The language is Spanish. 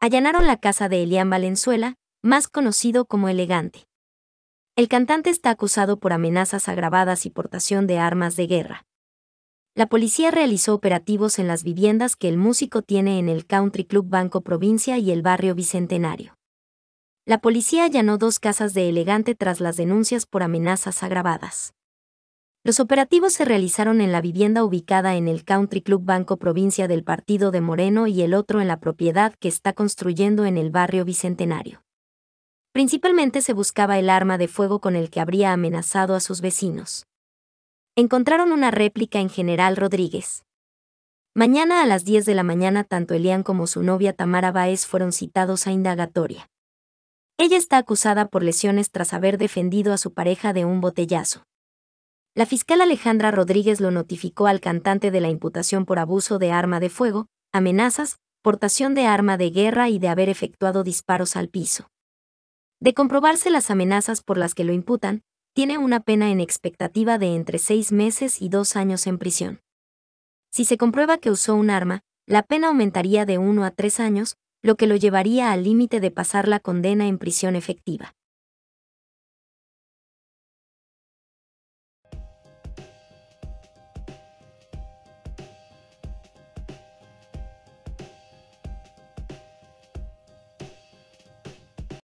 allanaron la casa de Elian Valenzuela, más conocido como Elegante. El cantante está acusado por amenazas agravadas y portación de armas de guerra. La policía realizó operativos en las viviendas que el músico tiene en el Country Club Banco Provincia y el barrio Bicentenario. La policía allanó dos casas de Elegante tras las denuncias por amenazas agravadas. Los operativos se realizaron en la vivienda ubicada en el Country Club Banco Provincia del Partido de Moreno y el otro en la propiedad que está construyendo en el barrio Bicentenario. Principalmente se buscaba el arma de fuego con el que habría amenazado a sus vecinos. Encontraron una réplica en General Rodríguez. Mañana a las 10 de la mañana tanto Elian como su novia Tamara Báez fueron citados a indagatoria. Ella está acusada por lesiones tras haber defendido a su pareja de un botellazo. La fiscal Alejandra Rodríguez lo notificó al cantante de la imputación por abuso de arma de fuego, amenazas, portación de arma de guerra y de haber efectuado disparos al piso. De comprobarse las amenazas por las que lo imputan, tiene una pena en expectativa de entre seis meses y dos años en prisión. Si se comprueba que usó un arma, la pena aumentaría de uno a tres años, lo que lo llevaría al límite de pasar la condena en prisión efectiva.